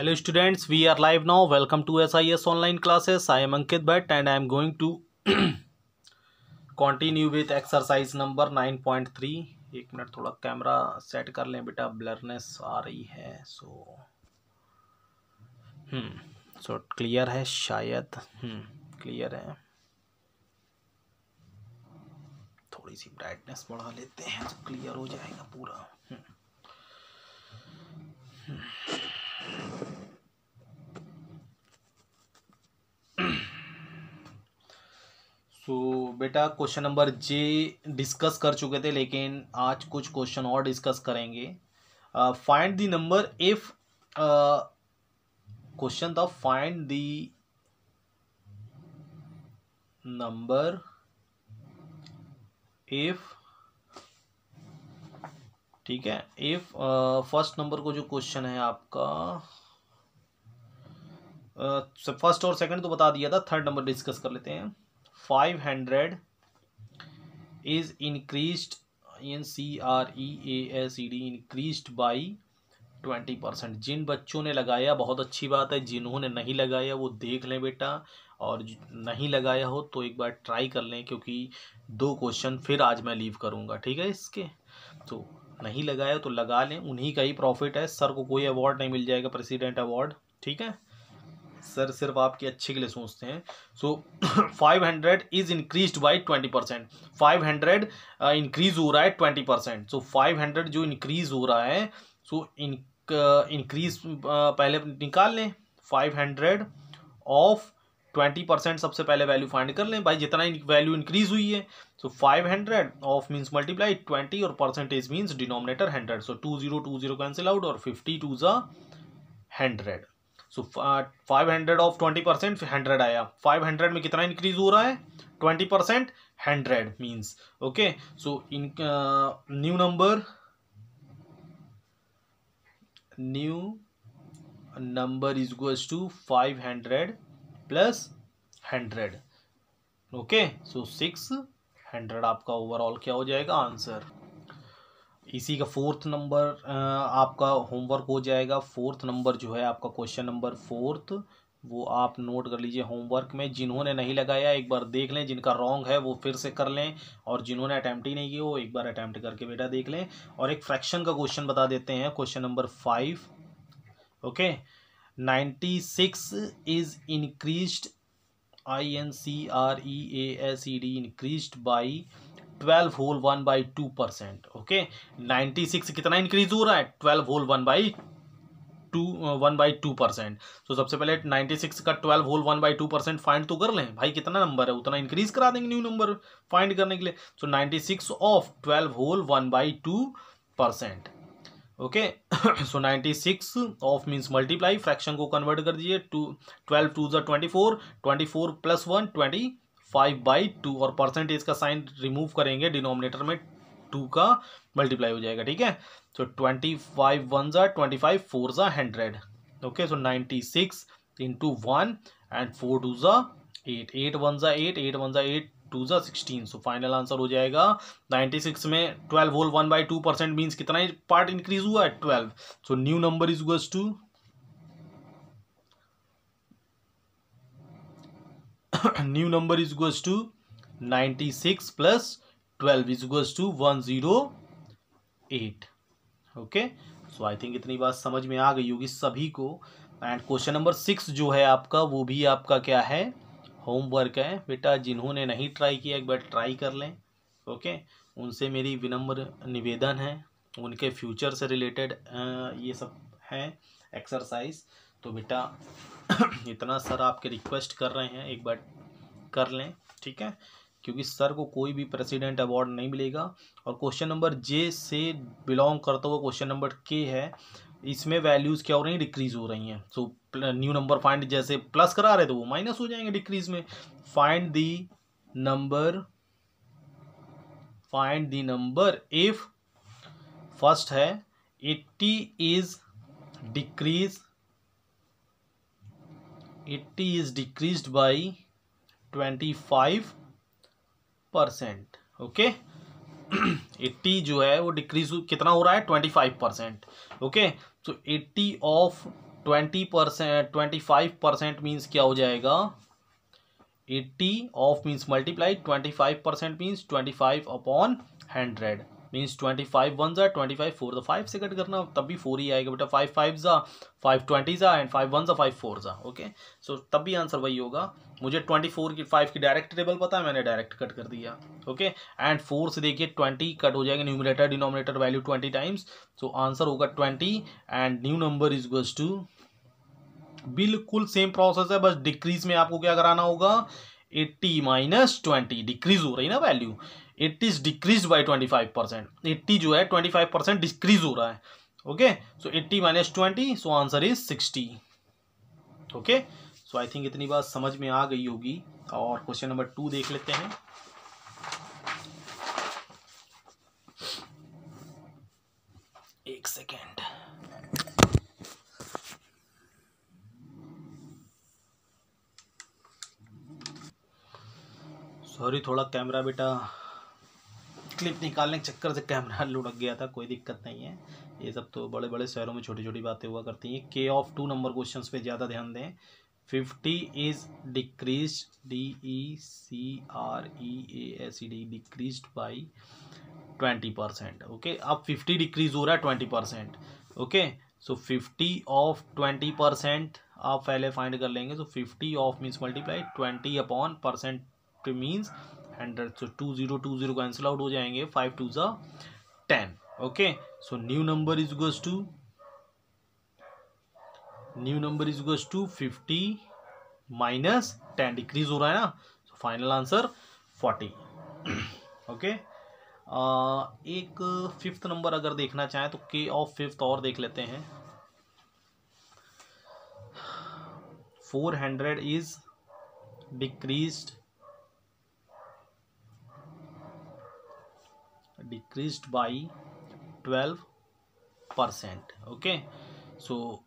Hello students we are live now welcome to S I S online classes I am Ankit Bhatt and I am going to continue with exercise number nine point three एक मिनट थोड़ा camera set कर लें बेटा blurness आ रही है सो so clear है शायद क्लियर hmm, है थोड़ी सी ब्राइटनेस बढ़ा लेते हैं तो क्लियर हो जाएगा पूरा हम्म बेटा क्वेश्चन नंबर जे डिस्कस कर चुके थे लेकिन आज कुछ क्वेश्चन और डिस्कस करेंगे find the number if question था फाइंड द नंबर इफ ठीक है इफ फर्स्ट नंबर को जो क्वेश्चन है आपका फर्स्ट uh, और सेकंड तो बता दिया था थर्ड नंबर डिस्कस कर लेते हैं five hundred is increased N C R E A S E D increased by twenty percent जिन बच्चों ने लगाया बहुत अच्छी बात है जिन्होंने नहीं लगाया वो देख लें बेटा और नहीं लगाया हो तो एक बार ट्राई कर लें क्योंकि दो क्वेश्चन फिर आज मैं लीव करूँगा ठीक है इसके तो नहीं लगाया तो लगा लें उन्हीं का ही प्रॉफिट है सर को कोई अवार्ड नहीं मिल जाएगा प्रेसिडेंट अवार्ड ठीक है सर सिर्फ आपके अच्छे के लिए सोचते हैं so five hundred is increase by twenty percent five hundred increase हो रहा है twenty percent so five hundred जो इंक्रीज हो रहा है सो इन इंक्रीज पहले निकाल लें five hundred of twenty percent सबसे पहले वैल्यू फाइंड कर लें भाई जितना वैल्यू इंक्रीज हुई है so five hundred of means multiply twenty और percentage means denominator hundred so two zero two zero cancel out और फिफ्टी टू ज़ा hundred so five hundred of twenty percent hundred आया फाइव हंड्रेड में कितना increase हो रहा है twenty percent hundred means okay so in new number new number is goes to five hundred plus hundred okay so six hundred आपका overall क्या हो जाएगा आंसर इसी का फोर्थ नंबर आपका होमवर्क हो जाएगा फोर्थ नंबर जो है आपका क्वेश्चन नंबर फोर्थ वो आप नोट कर लीजिए होमवर्क में जिन्होंने नहीं लगाया एक बार देख लें जिनका रॉन्ग है वो फिर से कर लें और जिन्होंने अटैम्प्ट ही नहीं किया वो एक बार अटैम्प्ट करके बेटा देख लें और एक फ्रैक्शन का क्वेश्चन बता देते हैं question number five okay ninety six is increase I N C R E A S E D increase by twelve whole one by two percent okay ninety six कितना इंक्रीज हो रहा है twelve whole one by two one by two percent तो सबसे पहले ninety six का twelve whole one by two percent find तो कर लें भाई कितना नंबर है उतना इंक्रीज करा देंगे न्यू नंबर फाइंड करने के लिए सो तो ninety six of twelve whole one by two percent okay so ninety six of means multiply fraction को कन्वर्ट कर दीजिए टू ट्वेल्व टू जो twenty four twenty four plus one twenty five by two और percentage का sign remove करेंगे denominator में two का multiply हो जाएगा ठीक है सो ट्वेंटी फाइव वन ज़ा ट्वेंटी फाइव फोर ज़ा hundred okay so ninety six into one and four two ज़ा एट एट वन ज़ा एट एट वन ज़ा एट टू ज़ा सिक्सटीन सो फाइनल आंसर हो जाएगा नाइन्टी सिक्स में twelve whole one by two percent means कितना part increase हुआ है twelve so new number is goes to new goes to ninety six plus twelve is goes to one zero eight okay so I think इतनी बात समझ में आ गई होगी सभी को एंड क्वेश्चन नंबर सिक्स जो है आपका वो भी आपका क्या है होमवर्क है बेटा जिन्होंने नहीं ट्राई किया एक बार ट्राई कर लें ओके okay? उनसे मेरी विनम्र निवेदन है उनके फ्यूचर से रिलेटेड ये सब हैं एक्सरसाइज तो बेटा इतना सर आपके रिक्वेस्ट कर रहे हैं एक बार कर लें ठीक है क्योंकि सर को कोई भी प्रेसिडेंट अवार्ड नहीं मिलेगा और क्वेश्चन नंबर जे से बिलोंग करता हुआ क्वेश्चन नंबर के है इसमें वैल्यूज़ क्या हो रही हैं डिक्रीज़ हो रही हैं सो न्यू नंबर फाइंड जैसे प्लस करा रहे तो वो माइनस हो जाएंगे डिक्रीज़ में find the number find the number if first है eighty is decrease eighty is decrease by twenty five percent okay eighty जो है वो डिक्रीज कितना हो रहा है ट्वेंटी फाइव परसेंट ओके तो eighty of twenty percent twenty five percent means क्या हो जाएगा eighty of means multiply twenty five percent means twenty five upon hundred means twenty five one ज़ा ट्वेंटी फाइव फोर ज़ा five से cut करना तब भी फोर ही आएगा बेटा फाइव फाइव ज़ा फाइव ट्वेंटी ज़ा एंड फाइव वन ज़ा फाइव फोर ज़ा ओके सो तब भी आंसर वही होगा मुझे ट्वेंटी फोर की फाइव की डायरेक्ट टेबल पता है मैंने डायरेक्ट कट कर दिया ओके एंड फोर से देखिए ट्वेंटी कट हो जाएगा numerator denominator value twenty times so answer होगा twenty and new number is goes to बिल्कुल सेम प्रोसेस है बस डिक्रीज में आपको क्या कराना होगा एट्टी माइनस ट्वेंटी डिक्रीज हो रही ना value eighty's decrease by twenty five percent eighty जो है ट्वेंटी फाइव परसेंट डिक्रीज हो रहा है okay so eighty minus twenty so answer is sixty okay so I think इतनी बात समझ में आ गई होगी और क्वेश्चन नंबर टू देख लेते हैं एक सेकेंड सॉरी थोड़ा कैमरा बेटा क्लिप निकालने के चक्कर से कैमरा लुढ़क गया था कोई दिक्कत नहीं है ये सब तो बड़े बड़े शहरों में छोटी छोटी बातें हुआ करती हैं के ऑफ टू नंबर क्वेश्चन पे ज़्यादा ध्यान दें fifty is decrease D E C R E A S E D decrease by twenty percent okay अब फिफ्टी डिक्रीज हो रहा है twenty percent okay so fifty of twenty percent आप पहले फाइंड कर लेंगे so fifty of means multiply twenty upon percent means hundred so two zero two zero cancel out हो जाएंगे फाइव टू जो ten okay so new number is goes to new number is goes to fifty minus ten decrease हो रहा है ना so final answer forty okay एक fifth number अगर देखना चाहें तो के ऑफ फिफ्थ और देख लेते हैं four hundred is decrease decreased by 12 percent okay so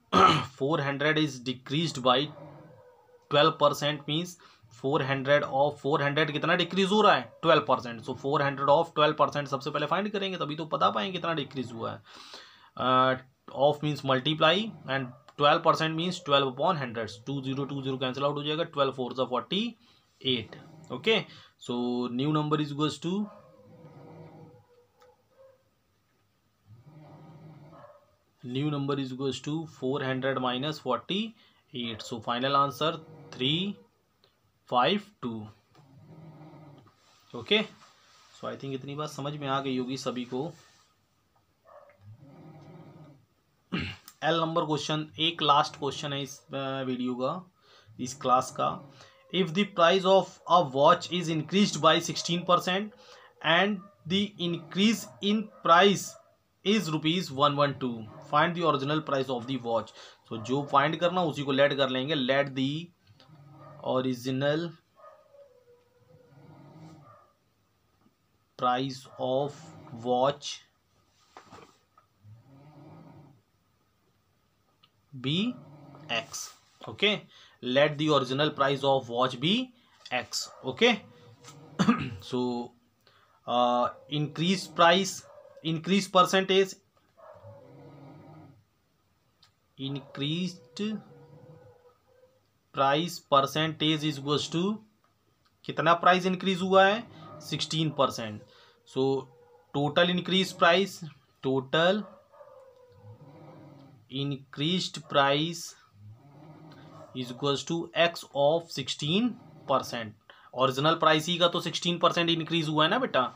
400 is decreased by 12 percent means 400 of 400 कितना डिक्रीज हो रहा है 12 percent so four hundred of twelve percent सबसे पहले फाइंड करेंगे तभी तो पता पाएंगे कितना डिक्रीज हुआ है of means multiply and twelve percent means twelve upon hundred two zero two zero cancel out हो जाएगा ट्वेल्व फोर सा forty eight okay so new number is goes to two four hundred minus forty eight so final answer three five two okay so I think इतनी बात समझ में आ गई होगी सभी को एल नंबर क्वेश्चन एक लास्ट क्वेश्चन है इस वीडियो का इस क्लास का if the price of a watch is increased by sixteen percent and the increase in price is rupees one one two find the original price of the watch so जो find करना उसी को let कर लेंगे let the original price of watch be X okay let the original price of watch be X okay so increase price increase percentage increase price percentage is goes to कितना price increase हुआ है sixteen percent so total increase price total increase price is goes to X of sixteen percent original price ही का तो sixteen percent increase हुआ है ना बेटा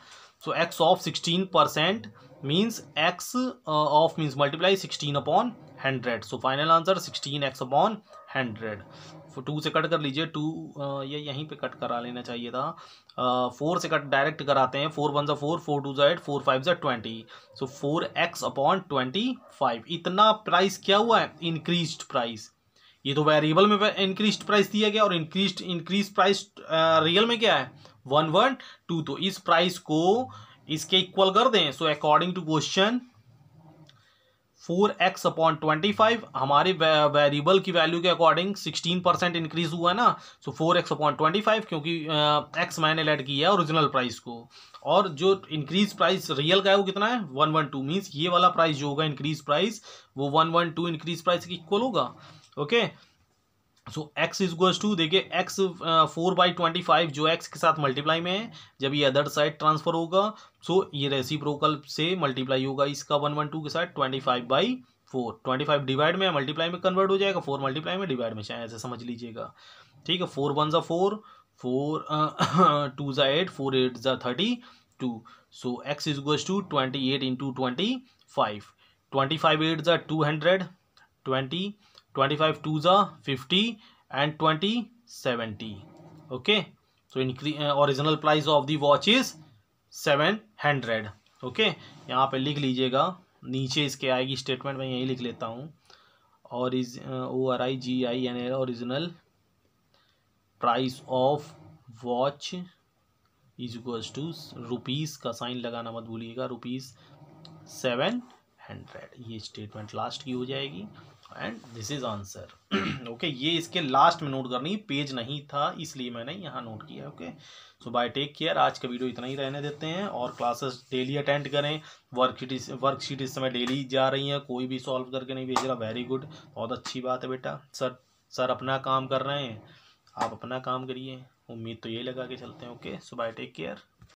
so X of sixteen percent means X of means multiply sixteen upon hundred so final answer sixteen X upon hundred two से cut कर लीजिए टू uh, ये यहीं पे कट करा लेना चाहिए था फोर uh, से कट डायरेक्ट कराते हैं फोर वन ज़ा फोर फोर टू ज़ा एट फोर फाइव ज़ा twenty so four X upon twenty five इतना प्राइस क्या हुआ है इंक्रीज प्राइस ये तो वेरिएबल में इंक्रीज प्राइस दिया गया और इंक्रीज इंक्रीज प्राइस रियल में क्या है वन वन टू तो इस प्राइस को इसके इक्वल कर दें so according to question four X upon twenty five हमारे वेरिएबल की वैल्यू के अकॉर्डिंग सिक्सटीन परसेंट इंक्रीज हुआ ना so four X upon twenty five क्योंकि एक्स uh, मैंने लेट किया है ओरिजिनल प्राइस को और जो इंक्रीज प्राइस रियल का है वो कितना है वन वन टू मीन्स ये वाला प्राइस जो होगा इंक्रीज प्राइस वो one one two increase price के इक्वल होगा ओके okay? सो एक्स इजक्स टू देखिए x four by twenty five जो एक्स के साथ मल्टीप्लाई में है जब ये अदर साइड ट्रांसफर होगा सो so ये रेसिप्रोकल से मल्टीप्लाई होगा इसका वन वन टू के साथ twenty five by four twenty five divide में मल्टीप्लाई में कन्वर्ट हो जाएगा फोर मल्टीप्लाई में डिवाइड में चाहे ऐसे समझ लीजिएगा ठीक है फोर वन ज़ा फोर फोर टू ज़ा एट फोर एट ज़ा थर्टी टू सो एक्स इजक्स to twenty eight into twenty five twenty five eight ज़ा two hundred twenty twenty five two ज़ा fifty and twenty seventy okay तो increase original price of the watch is seven hundred okay यहाँ पे लिख लीजिएगा नीचे इसके आएगी स्टेटमेंट मैं यहीं लिख लेता हूँ और is O R I G I N L original price of watch is equals to rupees का साइन लगाना मत भूलिएगा रुपीज़ सेवन हंड्रेड ये स्टेटमेंट लास्ट की हो जाएगी and this is answer okay ये इसके लास्ट में नोट करनी पेज नहीं था इसलिए मैंने यहाँ नोट किया okay so bye take care आज का वीडियो इतना ही रहने देते हैं और क्लासेस डेली अटेंड करें वर्कशीट वर्कशीट इस समय डेली जा रही है कोई भी सॉल्व करके नहीं भेज रहा वेरी गुड बहुत अच्छी बात है बेटा सर सर अपना काम कर रहे हैं आप अपना काम करिए उम्मीद तो ये लगा के चलते हैं okay so bye take care